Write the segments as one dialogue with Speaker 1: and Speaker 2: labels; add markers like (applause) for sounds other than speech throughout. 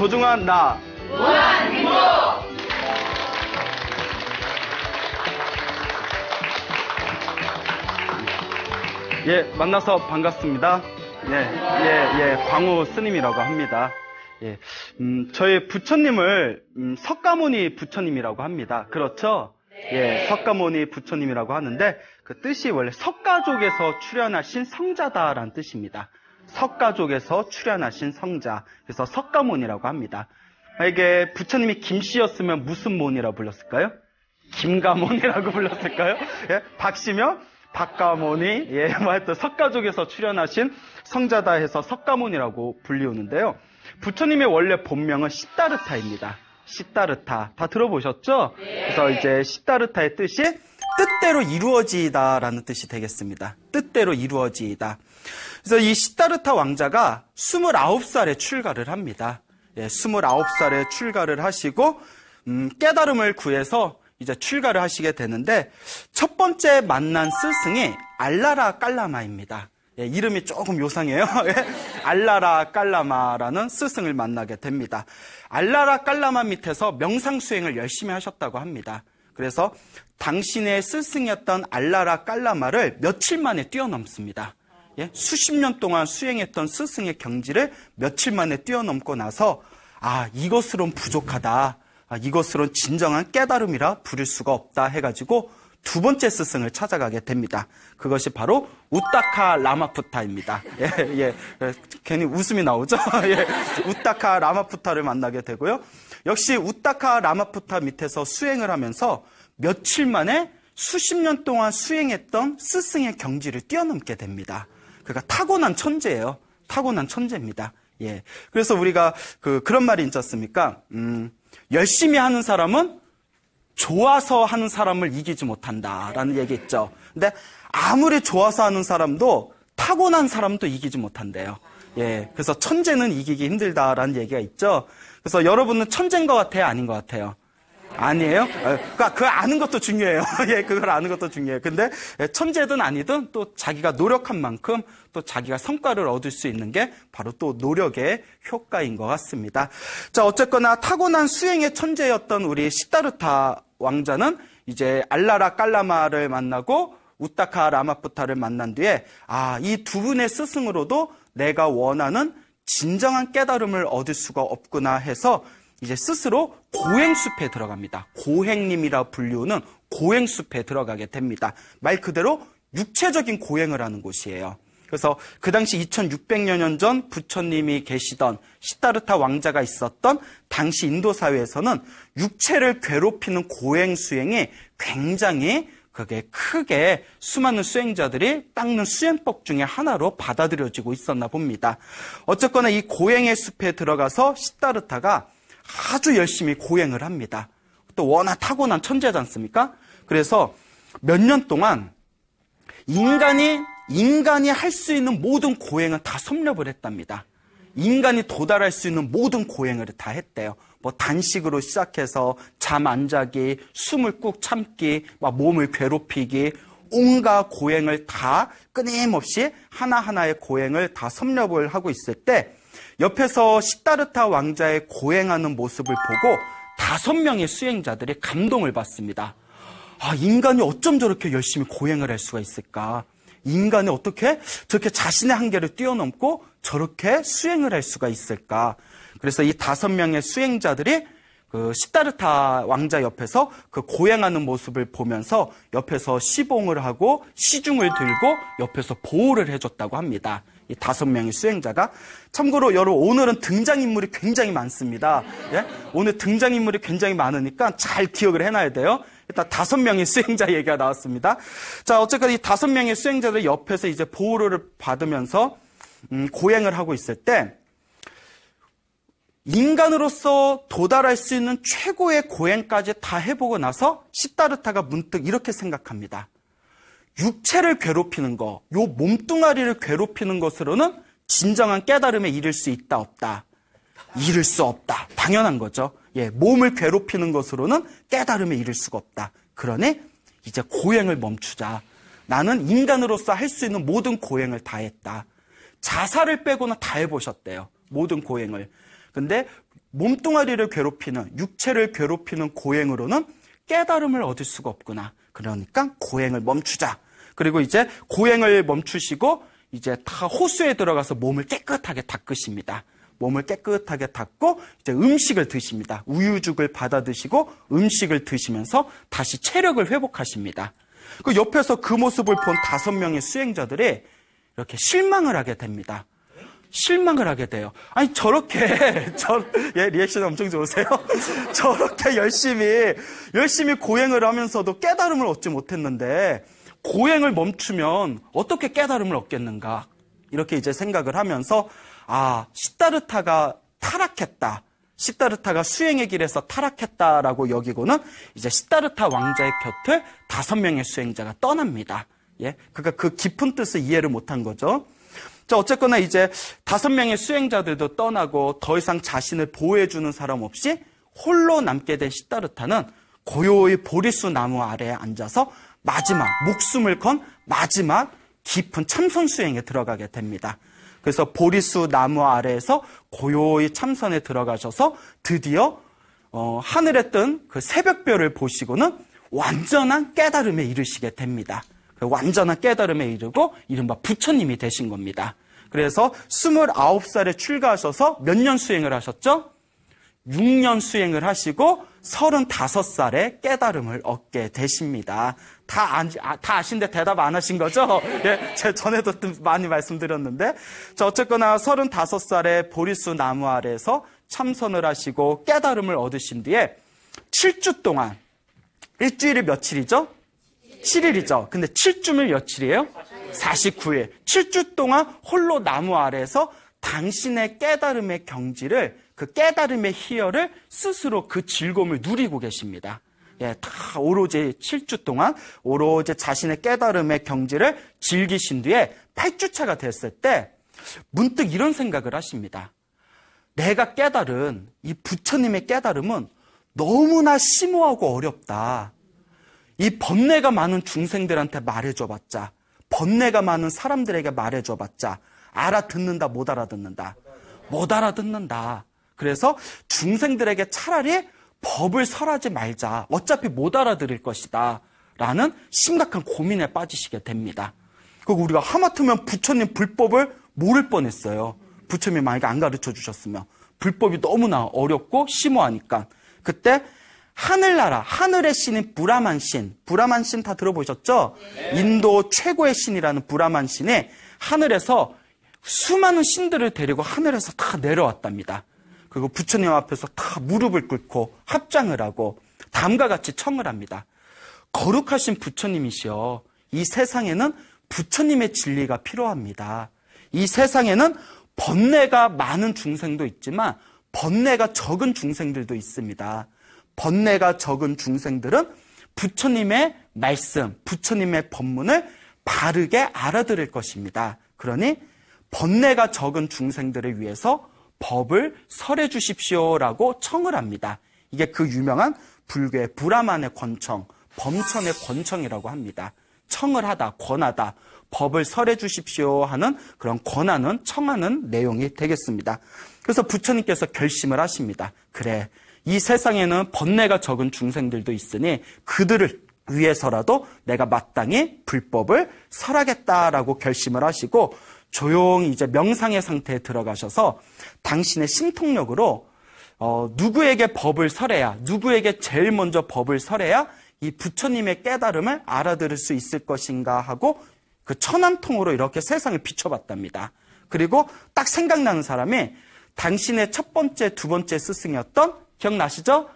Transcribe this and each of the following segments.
Speaker 1: 소중한 나. 무한 행복. 예, 만나서 반갑습니다. 예, 예, 예, 광우 스님이라고 합니다. 예, 음, 저희 부처님을 음, 석가모니 부처님이라고 합니다. 그렇죠? 네. 예, 석가모니 부처님이라고 하는데 그 뜻이 원래 석가족에서 출현하신 성자다라는 뜻입니다. 석가족에서 출연하신 성자. 그래서 석가몬이라고 합니다. 만약에 부처님이 김씨였으면 무슨 몬이라고 불렀을까요? 김가몬이라고 (laughs) 불렀을까요? 예? 박씨면 박가몬이 예, 뭐하여 석가족에서 출연하신 성자다 해서 석가몬이라고 불리우는데요. 부처님의 원래 본명은 시따르타입니다. 시따르타 다 들어보셨죠? 그래서 이제 시따르타의 뜻이 뜻대로 이루어지다라는 뜻이 되겠습니다. 뜻대로 이루어지다. 그래서 이 시타르타 왕자가 29살에 출가를 합니다. 예, 29살에 출가를 하시고 음, 깨달음을 구해서 이제 출가를 하시게 되는데 첫 번째 만난 스승이 알라라 깔라마입니다. 예, 이름이 조금 요상해요. (laughs) 예, 알라라 깔라마라는 스승을 만나게 됩니다. 알라라 깔라마 밑에서 명상 수행을 열심히 하셨다고 합니다. 그래서 당신의 스승이었던 알라라 깔라마를 며칠 만에 뛰어넘습니다. 예? 수십 년 동안 수행했던 스승의 경지를 며칠 만에 뛰어넘고 나서 아 이것으론 부족하다. 아, 이것으론 진정한 깨달음이라 부를 수가 없다 해가지고 두 번째 스승을 찾아가게 됩니다. 그것이 바로 우따카 라마푸타입니다. 예, 예, 예, 괜히 웃음이 나오죠? (laughs) 예, 우따카 라마푸타를 만나게 되고요. 역시 우따카 라마푸타 밑에서 수행을 하면서 며칠 만에 수십 년 동안 수행했던 스승의 경지를 뛰어넘게 됩니다. 그러니까 타고난 천재예요. 타고난 천재입니다. 예. 그래서 우리가 그 그런 말이 있지 않습니까? 음, 열심히 하는 사람은 좋아서 하는 사람을 이기지 못한다라는 얘기 있죠. 근데 아무리 좋아서 하는 사람도 타고난 사람도 이기지 못한대요. 예. 그래서 천재는 이기기 힘들다라는 얘기가 있죠. 그래서 여러분은 천재인 것 같아요? 아닌 것 같아요? 아니에요? 어, 그러니까 그 아는 것도 중요해요. (laughs) 예, 그걸 아는 것도 중요해요. 근데 예, 천재든 아니든 또 자기가 노력한 만큼 또 자기가 성과를 얻을 수 있는 게 바로 또 노력의 효과인 것 같습니다. 자, 어쨌거나 타고난 수행의 천재였던 우리 시다르타 왕자는 이제 알라라 깔라마를 만나고 우타카 라마프타를 만난 뒤에 아, 이 두 분의 스승으로도 내가 원하는 진정한 깨달음을 얻을 수가 없구나 해서 이제 스스로 고행숲에 들어갑니다. 고행님이라 불리우는 고행숲에 들어가게 됩니다. 말 그대로 육체적인 고행을 하는 곳이에요. 그래서 그 당시 2600여 년 전 부처님이 계시던 시타르타 왕자가 있었던 당시 인도 사회에서는 육체를 괴롭히는 고행 수행이 굉장히 그게 크게 수많은 수행자들이 닦는 수행법 중의 하나로 받아들여지고 있었나 봅니다. 어쨌거나 이 고행의 숲에 들어가서 시타르타가 아주 열심히 고행을 합니다. 또 워낙 타고난 천재지 않습니까? 그래서 몇 년 동안 인간이 인간이 할 수 있는 모든 고행은 다 섭렵을 했답니다. 인간이 도달할 수 있는 모든 고행을 다 했대요. 뭐 단식으로 시작해서 잠 안 자기, 숨을 꾹 참기, 막 몸을 괴롭히기, 온갖 고행을 다 끊임없이 하나하나의 고행을 다 섭렵을 하고 있을 때 옆에서 시다르타 왕자의 고행하는 모습을 보고 다섯 명의 수행자들이 감동을 받습니다. 아, 인간이 어쩜 저렇게 열심히 고행을 할 수가 있을까? 인간이 어떻게 저렇게 자신의 한계를 뛰어넘고 저렇게 수행을 할 수가 있을까? 그래서 이 다섯 명의 수행자들이 그 시다르타 왕자 옆에서 그 고행하는 모습을 보면서 옆에서 시봉을 하고 시중을 들고 옆에서 보호를 해줬다고 합니다. 이 다섯 명의 수행자가 참고로 여러분 오늘은 등장인물이 굉장히 많습니다. 예? 오늘 등장인물이 굉장히 많으니까 잘 기억을 해놔야 돼요. 일단 다섯 명의 수행자 얘기가 나왔습니다. 자 어쨌든 이 다섯 명의 수행자들 옆에서 이제 보호를 받으면서 음, 고행을 하고 있을 때 인간으로서 도달할 수 있는 최고의 고행까지 다 해보고 나서 시다르타가 문득 이렇게 생각합니다. 육체를 괴롭히는 거, 요 몸뚱아리를 괴롭히는 것으로는 진정한 깨달음에 이를 수 있다 없다. 이를 수 없다. 당연한 거죠. 예, 몸을 괴롭히는 것으로는 깨달음에 이를 수가 없다. 그러니 이제 고행을 멈추자. 나는 인간으로서 할 수 있는 모든 고행을 다 했다. 자살을 빼고는 다 해보셨대요. 모든 고행을. 근데 몸뚱아리를 괴롭히는 육체를 괴롭히는 고행으로는 깨달음을 얻을 수가 없구나. 그러니까 고행을 멈추자. 그리고 이제 고행을 멈추시고 이제 다 호수에 들어가서 몸을 깨끗하게 닦으십니다. 몸을 깨끗하게 닦고 이제 음식을 드십니다. 우유죽을 받아 드시고 음식을 드시면서 다시 체력을 회복하십니다. 그 옆에서 그 모습을 본 다섯 명의 수행자들이 이렇게 실망을 하게 됩니다. 실망을 하게 돼요. 아니 저렇게 (laughs) 저, 예 리액션 엄청 좋으세요. (laughs) 저렇게 열심히 열심히 고행을 하면서도 깨달음을 얻지 못했는데 고행을 멈추면 어떻게 깨달음을 얻겠는가 이렇게 이제 생각을 하면서 아 시다르타가 타락했다. 시다르타가 수행의 길에서 타락했다라고 여기고는 이제 시다르타 왕자의 곁을 다섯 명의 수행자가 떠납니다. 예, 그러니까 그 깊은 뜻을 이해를 못한 거죠. 자, 어쨌거나 이제 다섯 명의 수행자들도 떠나고 더 이상 자신을 보호해주는 사람 없이 홀로 남게 된시따르타는 고요의 보리수 나무 아래에 앉아서 마지막, 목숨을 건 마지막 깊은 참선 수행에 들어가게 됩니다. 그래서 보리수 나무 아래에서 고요히 참선에 들어가셔서 드디어 어, 하늘에 뜬 그 새벽별을 보시고는 완전한 깨달음에 이르시게 됩니다. 완전한 깨달음에 이르고 이른바 부처님이 되신 겁니다. 그래서 29살에 출가하셔서 몇 년 수행을 하셨죠? 6년 수행을 하시고 35살에 깨달음을 얻게 되십니다. 다, 아, 다 아신데 대답 안 하신 거죠? (laughs) 예, 제가 전에도 많이 말씀드렸는데. 자, 어쨌거나 35살에 보리수 나무 아래에서 참선을 하시고 깨달음을 얻으신 뒤에 7주 동안, 일주일이 며칠이죠? 7일이죠. 근데 7주면 며칠이에요? 49일. 7주 동안 홀로 나무 아래에서 당신의 깨달음의 경지를 그 깨달음의 희열을 스스로 그 즐거움을 누리고 계십니다. 예, 다 오로지 7주 동안 오로지 자신의 깨달음의 경지를 즐기신 뒤에 8주차가 됐을 때 문득 이런 생각을 하십니다. 내가 깨달은 이 부처님의 깨달음은 너무나 심오하고 어렵다. 이 번뇌가 많은 중생들한테 말해줘봤자, 번뇌가 많은 사람들에게 말해줘봤자, 알아듣는다, 못 알아듣는다. 못 알아듣는다. 그래서 중생들에게 차라리 법을 설하지 말자. 어차피 못 알아들을 것이다. 라는 심각한 고민에 빠지시게 됩니다. 그리고 우리가 하마터면 부처님 불법을 모를 뻔했어요. 부처님이 만약에 안 가르쳐 주셨으면. 불법이 너무나 어렵고 심오하니까. 그때 하늘나라, 하늘의 신인 브라만 신. 브라만 신다 들어보셨죠? 네. 인도 최고의 신이라는 브라만 신이 하늘에서 수많은 신들을 데리고 하늘에서 다 내려왔답니다. 그리고 부처님 앞에서 다 무릎을 꿇고 합장을 하고 담과 같이 청을 합니다. 거룩하신 부처님이시여. 이 세상에는 부처님의 진리가 필요합니다. 이 세상에는 번뇌가 많은 중생도 있지만 번뇌가 적은 중생들도 있습니다. 번뇌가 적은 중생들은 부처님의 말씀, 부처님의 법문을 바르게 알아들을 것입니다. 그러니 번뇌가 적은 중생들을 위해서 법을 설해 주십시오라고 청을 합니다. 이게 그 유명한 불교의 브라만의 권청, 범천의 권청이라고 합니다. 청을 하다, 권하다, 법을 설해 주십시오 하는 그런 권하는, 청하는 내용이 되겠습니다. 그래서 부처님께서 결심을 하십니다. 그래, 이 세상에는 번뇌가 적은 중생들도 있으니 그들을 위해서라도 내가 마땅히 불법을 설하겠다라고 결심을 하시고 조용히 이제 명상의 상태에 들어가셔서 당신의 신통력으로 어, 누구에게 법을 설해야 누구에게 제일 먼저 법을 설해야 이 부처님의 깨달음을 알아들을 수 있을 것인가 하고 그 천안통으로 이렇게 세상을 비춰봤답니다. 그리고 딱 생각나는 사람이 당신의 첫 번째, 두 번째 스승이었던 기억나시죠?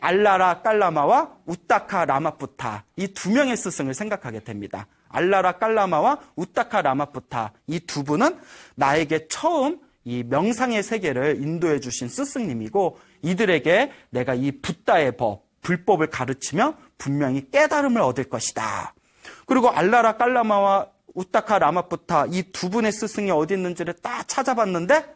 Speaker 1: 알라라 깔라마와 우따카라마프타이 두 명의 스승을 생각하게 됩니다. 알라라 깔라마와 우따카라마프타이 두 분은 나에게 처음 이 명상의 세계를 인도해 주신 스승님이고 이들에게 내가 이 붓다의 법, 불법을 가르치며 분명히 깨달음을 얻을 것이다. 그리고 알라라 깔라마와 우따카라마프타이 두 분의 스승이 어디 있는지를 딱 찾아봤는데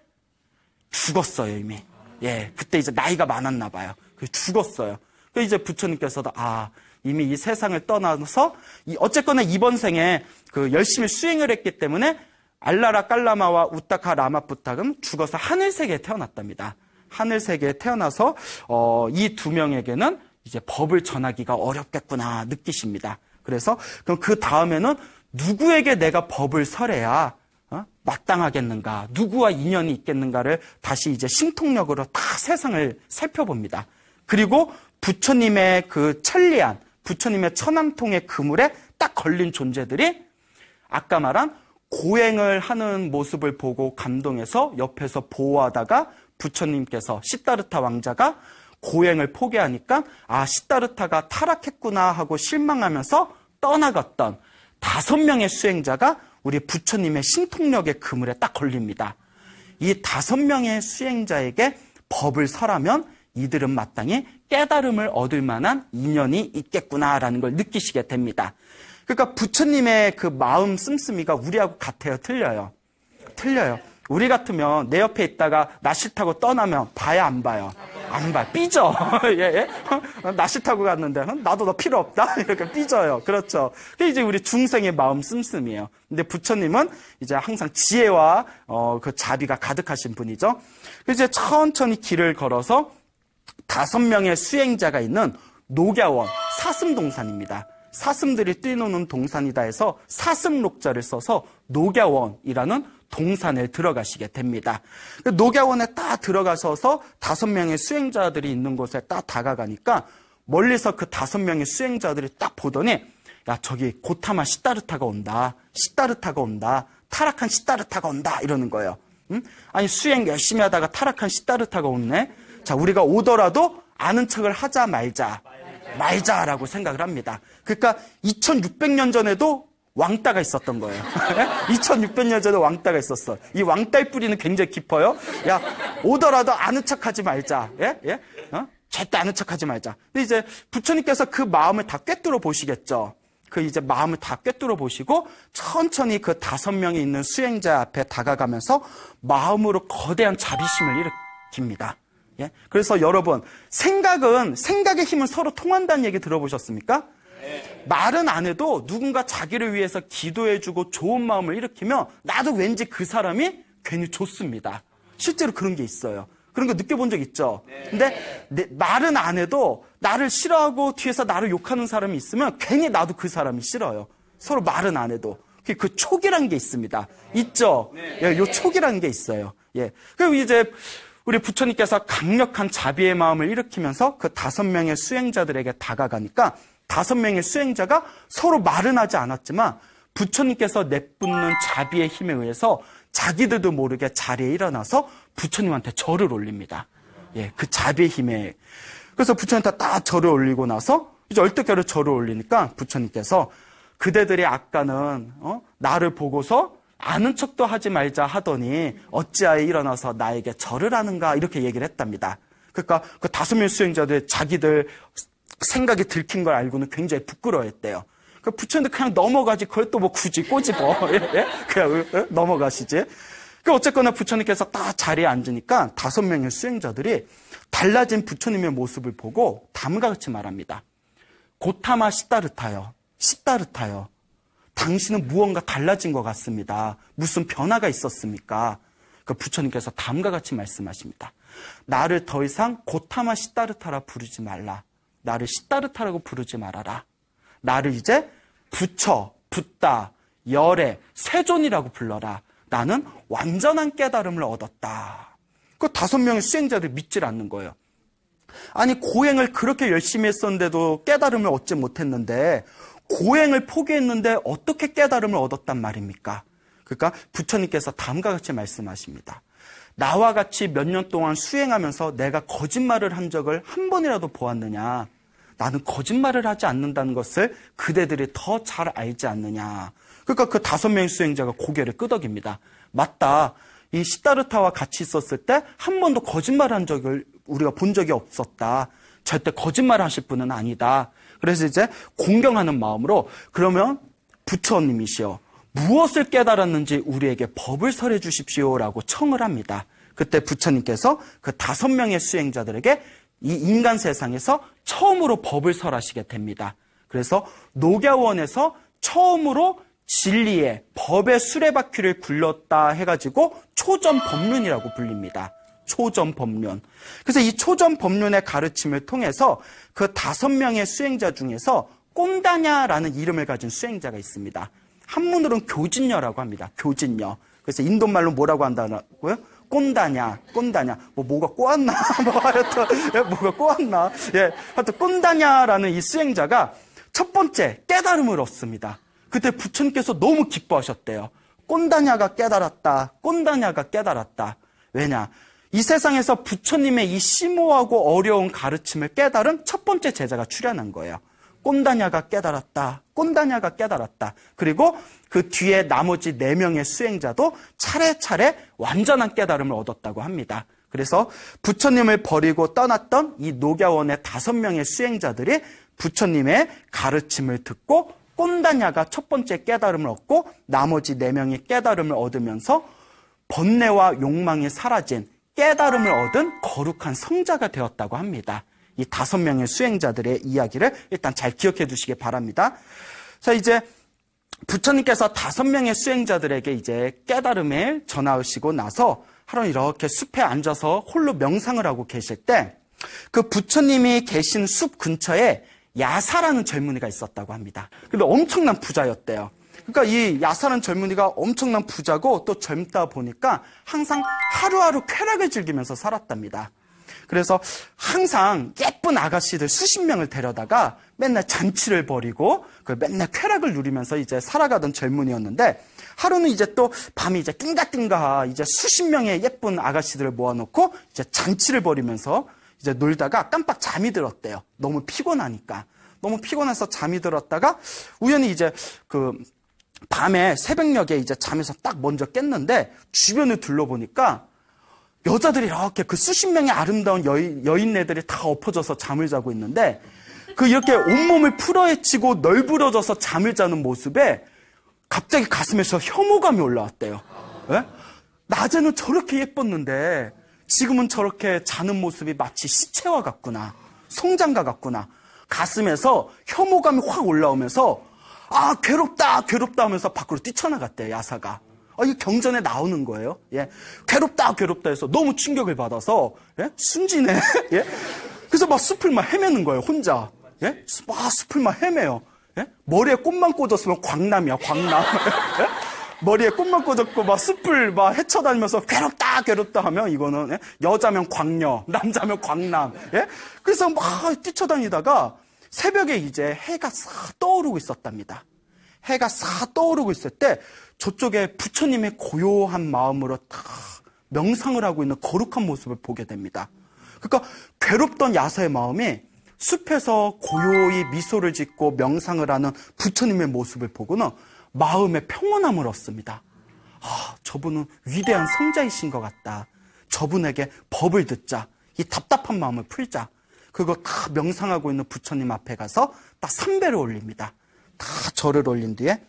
Speaker 1: 죽었어요 이미. 예, 그때 이제 나이가 많았나 봐요. 그 죽었어요. 그 이제 부처님께서도 아 이미 이 세상을 떠나서 이 어쨌거나 이번 생에 그 열심히 수행을 했기 때문에 알라라 깔라마와 우타카 라마부탁은 죽어서 하늘 세계에 태어났답니다. 하늘 세계에 태어나서 어, 이 두 명에게는 이제 법을 전하기가 어렵겠구나 느끼십니다. 그래서 그럼 그 다음에는 누구에게 내가 법을 설해야 마땅하겠는가, 누구와 인연이 있겠는가를 다시 이제 신통력으로 다 세상을 살펴봅니다. 그리고 부처님의 그 천리안, 부처님의 천안통의 그물에 딱 걸린 존재들이 아까 말한 고행을 하는 모습을 보고 감동해서 옆에서 보호하다가 부처님께서 시타르타 왕자가 고행을 포기하니까 아 시타르타가 타락했구나 하고 실망하면서 떠나갔던 다섯 명의 수행자가 우리 부처님의 신통력의 그물에 딱 걸립니다. 이 다섯 명의 수행자에게 법을 설하면 이들은 마땅히 깨달음을 얻을 만한 인연이 있겠구나라는 걸 느끼시게 됩니다. 그러니까 부처님의 그 마음 씀씀이가 우리하고 같아요, 틀려요? 틀려요. 우리 같으면 내 옆에 있다가 나 싫다고 떠나면 봐야 안 봐요? 안 봐요. 삐져. (laughs) 예, 예? (laughs) 나 싫다고 갔는데 나도 너 필요 없다? (laughs) 이렇게 삐져요. 그렇죠. 그게 이제 우리 중생의 마음 씀씀이에요. 근데 부처님은 이제 항상 지혜와 어, 그 자비가 가득하신 분이죠. 그래서 이제 천천히 길을 걸어서 다섯 명의 수행자가 있는 녹야원 사슴동산입니다. 사슴들이 뛰노는 동산이다 해서 사슴록자를 써서 녹야원이라는 동산에 들어가시게 됩니다. 그 녹야원에 딱 들어가셔서 다섯 명의 수행자들이 있는 곳에 딱 다가가니까 멀리서 그 다섯 명의 수행자들이 딱 보더니 야 저기 고타마 시따르타가 온다 시따르타가 온다 타락한 시따르타가 온다 이러는 거예요. 음? 아니 수행 열심히 하다가 타락한 시따르타가 온네. 자 우리가 오더라도 아는 척을 하자 말자 말자라고 생각을 합니다. 그러니까 2,600년 전에도 왕따가 있었던 거예요. 2600년 (laughs) 전에 왕따가 있었어. 이 왕따의 뿌리는 굉장히 깊어요. 야, 오더라도 아는 척 하지 말자. 예? 예? 어? 절대 아는 척 하지 말자. 근데 이제 부처님께서 그 마음을 다 꿰뚫어 보시겠죠. 그 이제 마음을 다 꿰뚫어 보시고 천천히 그 다섯 명이 있는 수행자 앞에 다가가면서 마음으로 거대한 자비심을 일으킵니다. 예? 그래서 여러분, 생각은, 생각의 힘은 서로 통한다는 얘기 들어보셨습니까? 말은 안 해도 누군가 자기를 위해서 기도해주고 좋은 마음을 일으키면 나도 왠지 그 사람이 괜히 좋습니다. 실제로 그런 게 있어요. 그런 거 느껴본 적 있죠? 네. 근데 내 말은 안 해도 나를 싫어하고 뒤에서 나를 욕하는 사람이 있으면 괜히 나도 그 사람이 싫어요. 서로 말은 안 해도. 그촉이는게 그 있습니다. 있죠? 네. 예, 요촉이는게 있어요. 예. 그리고 이제 우리 부처님께서 강력한 자비의 마음을 일으키면서 그 다섯 명의 수행자들에게 다가가니까 다섯 명의 수행자가 서로 말은 하지 않았지만 부처님께서 내뿜는 자비의 힘에 의해서 자기들도 모르게 자리에 일어나서 부처님한테 절을 올립니다. 예, 그 자비의 힘에. 그래서 부처님한테 딱 절을 올리고 나서 이제 얼떨결에 절을 올리니까 부처님께서 그대들이 아까는 어? 나를 보고서 아는 척도 하지 말자 하더니 어찌하여 일어나서 나에게 절을 하는가 이렇게 얘기를 했답니다. 그러니까 그 다섯 명 수행자들 자기들 생각이 들킨 걸 알고는 굉장히 부끄러워했대요. 그 부처님도 그냥 넘어가지 그걸 또 뭐 굳이 꼬집어 (laughs) 예? 예? 그냥 어? 어? 넘어가시지. 그 어쨌거나 부처님께서 딱 자리에 앉으니까 다섯 명의 수행자들이 달라진 부처님의 모습을 보고 다음과 같이 말합니다. 고타마 시다르타요시다르타요 당신은 무언가 달라진 것 같습니다. 무슨 변화가 있었습니까? 그 부처님께서 다음과 같이 말씀하십니다. 나를 더 이상 고타마 시다르타라 부르지 말라. 나를 시다르타라고 부르지 말아라. 나를 이제 부처, 붓다, 열애, 세존이라고 불러라. 나는 완전한 깨달음을 얻었다. 그 다섯 명의 수행자를 믿질 않는 거예요. 아니 고행을 그렇게 열심히 했었는데도 깨달음을 얻지 못했는데 고행을 포기했는데 어떻게 깨달음을 얻었단 말입니까? 그러니까 부처님께서 다음과 같이 말씀하십니다. 나와 같이 몇 년 동안 수행하면서 내가 거짓말을 한 적을 한 번이라도 보았느냐? 나는 거짓말을 하지 않는다는 것을 그대들이 더 잘 알지 않느냐. 그러니까 그 다섯 명의 수행자가 고개를 끄덕입니다. 맞다. 이 시다르타와 같이 있었을 때 한 번도 거짓말한 적을 우리가 본 적이 없었다. 절대 거짓말하실 분은 아니다. 그래서 이제 공경하는 마음으로 그러면 부처님이시여 무엇을 깨달았는지 우리에게 법을 설해 주십시오라고 청을 합니다. 그때 부처님께서 그 다섯 명의 수행자들에게 이 인간 세상에서 처음으로 법을 설하시게 됩니다. 그래서 노갸원에서 처음으로 진리의 법의 수레바퀴를 굴렀다 해가지고 초전 법륜이라고 불립니다. 초전 법륜. 그래서 이 초전 법륜의 가르침을 통해서 그 다섯 명의 수행자 중에서 꼰다냐라는 이름을 가진 수행자가 있습니다. 한문으로는 교진녀라고 합니다. 교진녀. 그래서 인도말로 뭐라고 한다고요? 꼰다냐, 꼰다냐, 뭐 뭐가 꼬았나, (laughs) 뭐 하여튼 예, 뭐가 꼬았나, 예, 하여튼 꼰다냐라는 이 수행자가 첫 번째 깨달음을 얻습니다. 그때 부처님께서 너무 기뻐하셨대요. 꼰다냐가 깨달았다, 꼰다냐가 깨달았다. 왜냐? 이 세상에서 부처님의 이 심오하고 어려운 가르침을 깨달은 첫 번째 제자가 출현한 거예요. 꼰다냐가 깨달았다. 꼰다냐가 깨달았다. 그리고 그 뒤에 나머지 네명의 수행자도 차례차례 완전한 깨달음을 얻었다고 합니다. 그래서 부처님을 버리고 떠났던 이 노갸원의 다섯 명의 수행자들이 부처님의 가르침을 듣고 꼰다냐가 첫 번째 깨달음을 얻고 나머지 네 명이 깨달음을 얻으면서 번뇌와 욕망이 사라진 깨달음을 얻은 거룩한 성자가 되었다고 합니다. 이 다섯 명의 수행자들의 이야기를 일단 잘 기억해 두시기 바랍니다. 자, 이제 부처님께서 다섯 명의 수행자들에게 이제 깨달음을 전하시고 나서 하루 이렇게 숲에 앉아서 홀로 명상을 하고 계실 때 그 부처님이 계신 숲 근처에 야사라는 젊은이가 있었다고 합니다. 근데 엄청난 부자였대요. 그러니까 이 야사는 젊은이가 엄청난 부자고 또 젊다 보니까 항상 하루하루 쾌락을 즐기면서 살았답니다. 그래서 항상 예쁜 아가씨들 수십 명을 데려다가 맨날 잔치를 벌이고 그 맨날 쾌락을 누리면서 이제 살아가던 젊은이였는데 하루는 이제 또 밤이 이제 띵가띵가 이제 수십 명의 예쁜 아가씨들을 모아놓고 이제 잔치를 벌이면서 이제 놀다가 깜빡 잠이 들었대요. 너무 피곤하니까. 너무 피곤해서 잠이 들었다가 우연히 이제 그 밤에 새벽녘에 이제 잠에서 딱 먼저 깼는데 주변을 둘러보니까 여자들이 이렇게 그 수십 명의 아름다운 여인, 여인네들이 다 엎어져서 잠을 자고 있는데 그 이렇게 온몸을 풀어헤치고 널브러져서 잠을 자는 모습에 갑자기 가슴에서 혐오감이 올라왔대요. 네? 낮에는 저렇게 예뻤는데 지금은 저렇게 자는 모습이 마치 시체와 같구나. 송장과 같구나. 가슴에서 혐오감이 확 올라오면서 아, 괴롭다, 괴롭다 하면서 밖으로 뛰쳐나갔대요, 야사가. 아, 이 경전에 나오는 거예요. 예. 괴롭다, 괴롭다 해서 너무 충격을 받아서, 예? 순진해. (laughs) 예? 그래서 막 숲을 막 헤매는 거예요, 혼자. 예? 막 아, 숲을 막 헤매요. 예? 머리에 꽃만 꽂았으면 광남이야, 광남. (laughs) 예? 머리에 꽃만 꽂았고 막 숲을 막 헤쳐다니면서 괴롭다, 괴롭다 하면 이거는 예? 여자면 광녀, 남자면 광남. 예? 그래서 막 뛰쳐다니다가 새벽에 이제 해가 싹 떠오르고 있었답니다. 해가 싹 떠오르고 있을 때 저쪽에 부처님의 고요한 마음으로 다 명상을 하고 있는 거룩한 모습을 보게 됩니다. 그러니까 괴롭던 야사의 마음이 숲에서 고요히 미소를 짓고 명상을 하는 부처님의 모습을 보고는 마음의 평온함을 얻습니다. 아, 저분은 위대한 성자이신 것 같다. 저분에게 법을 듣자. 이 답답한 마음을 풀자. 그거 다 명상하고 있는 부처님 앞에 가서 딱 삼배를 올립니다. 다 절을 올린 뒤에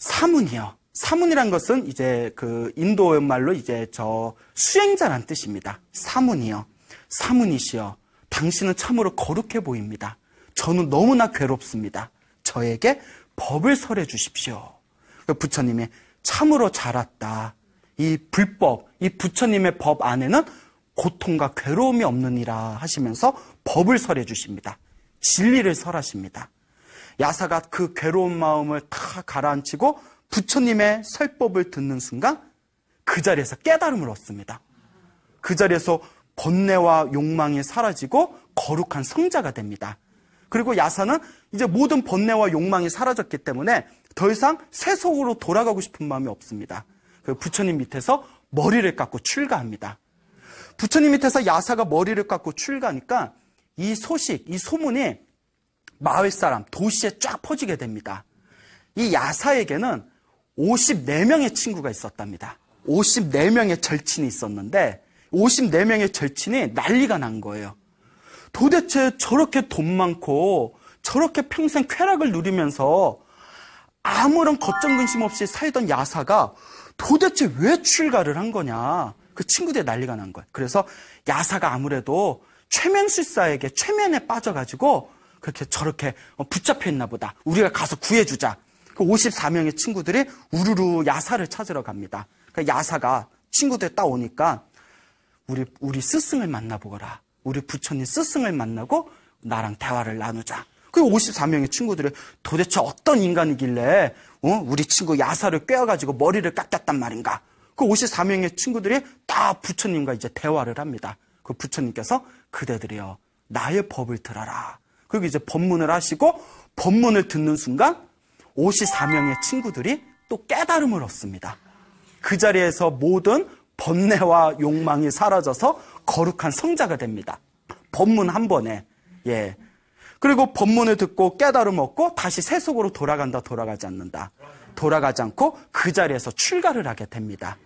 Speaker 1: 사문이요. 사문이란 것은 이제 그 인도 의 말로 이제 저 수행자란 뜻입니다. 사문이요. 사문이시여. 당신은 참으로 거룩해 보입니다. 저는 너무나 괴롭습니다. 저에게 법을 설해 주십시오. 그러니까 부처님의 참으로 자랐다. 이 불법, 이 부처님의 법 안에는 고통과 괴로움이 없느니라 하시면서 법을 설해 주십니다. 진리를 설하십니다. 야사가 그 괴로운 마음을 다 가라앉히고 부처님의 설법을 듣는 순간 그 자리에서 깨달음을 얻습니다. 그 자리에서 번뇌와 욕망이 사라지고 거룩한 성자가 됩니다. 그리고 야사는 이제 모든 번뇌와 욕망이 사라졌기 때문에 더 이상 세속으로 돌아가고 싶은 마음이 없습니다. 그 부처님 밑에서 머리를 깎고 출가합니다. 부처님 밑에서 야사가 머리를 깎고 출가하니까 이 소식, 이 소문이 마을 사람, 도시에 쫙 퍼지게 됩니다. 이 야사에게는 54명의 친구가 있었답니다. 54명의 절친이 있었는데 54명의 절친이 난리가 난 거예요. 도대체 저렇게 돈 많고 저렇게 평생 쾌락을 누리면서 아무런 걱정 근심 없이 살던 야사가 도대체 왜 출가를 한 거냐. 그 친구들이 난리가 난 거예요. 그래서 야사가 아무래도 최면술사에게 최면에 빠져가지고 그렇게 저렇게 붙잡혀 있나 보다. 우리가 가서 구해주자. 그 54명의 친구들이 우르르 야사를 찾으러 갑니다. 그 야사가 친구들 따오니까 우리, 우리 스승을 만나보거라. 우리 부처님 스승을 만나고 나랑 대화를 나누자. 그 54명의 친구들이 도대체 어떤 인간이길래 어? 우리 친구 야사를 꿰어가지고 머리를 깎았단 말인가. 그 54명의 친구들이 다 부처님과 이제 대화를 합니다. 그 부처님께서 그대들이여 나의 법을 들어라. 그리고 이제 법문을 하시고 법문을 듣는 순간 54명의 친구들이 또 깨달음을 얻습니다. 그 자리에서 모든 번뇌와 욕망이 사라져서 거룩한 성자가 됩니다. 법문 한 번에. 예. 그리고 법문을 듣고 깨달음 얻고 다시 세속으로 돌아간다 돌아가지 않는다. 돌아가지 않고 그 자리에서 출가를 하게 됩니다.